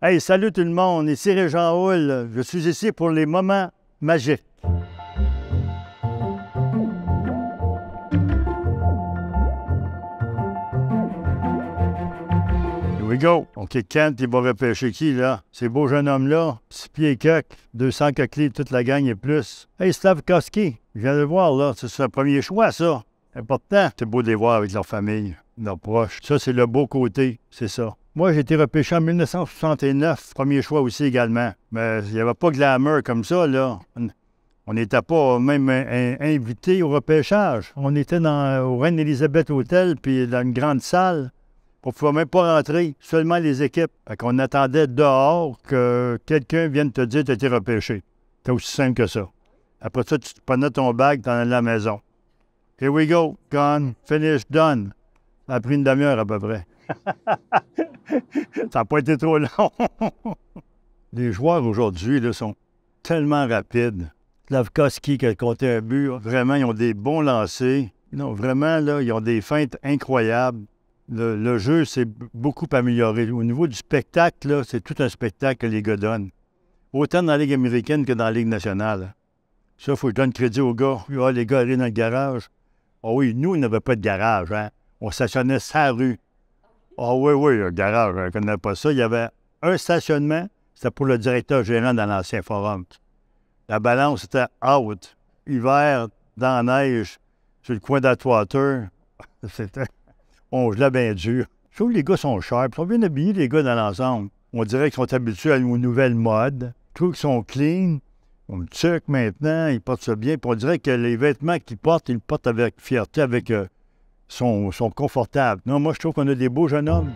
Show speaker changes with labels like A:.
A: Hey, salut tout le monde, ici Régent Houle. Je suis ici pour les moments magiques. Here we go. On kick Kent, il va repêcher qui, là? Ces beaux jeunes hommes-là, six pieds coq, 200 coquelets, toute la gang et plus. Hey, Slav je viens de le voir, là. C'est son premier choix, ça. Important. C'est beau de les voir avec leur famille, leurs proches. Ça, c'est le beau côté, c'est ça. Moi, j'ai été repêché en 1969, premier choix aussi également. Mais il n'y avait pas de glamour comme ça, là. On n'était pas même invité au repêchage. On était dans, au Reine élisabeth Hotel, puis dans une grande salle. On ne pouvait même pas rentrer, seulement les équipes. Fait qu'on attendait dehors que quelqu'un vienne te dire que tu été repêché. C'était aussi simple que ça. Après ça, tu prenais ton bag, à la maison. Here we go, gone, finished, done. Ça a pris une demi-heure à peu près. ça n'a pas été trop long. les joueurs aujourd'hui sont tellement rapides. Slavkoski qui a un but, hein, vraiment, ils ont des bons lancers. Non, vraiment, là, ils ont des feintes incroyables. Le, jeu s'est beaucoup amélioré. Au niveau du spectacle, c'est tout un spectacle que les gars donnent. Autant dans la Ligue américaine que dans la Ligue nationale. Ça, il faut que je donne crédit aux gars. Ah, les gars allaient dans le garage. Ah oui, nous, on n'avait pas de garage. Hein? On stationnait sa rue. Ah oui, oui, le garage, je ne connais pas ça. Il y avait un stationnement, c'était pour le directeur général dans l'ancien forum. La balance était out. Hiver, dans la neige, sur le coin d'Atwater, c'était. On gelait bien dur. Je trouve que les gars sont chers, Ils sont bien habillés, les gars, dans l'ensemble. On dirait qu'ils sont habitués aux nouvelles modes. Je trouve qu'ils sont clean. On me check maintenant, ils portent ça bien. Puis on dirait que les vêtements qu'ils portent, ils le portent avec fierté, avec euh, sont, confortables. Non, moi, je trouve qu'on a des beaux jeunes hommes.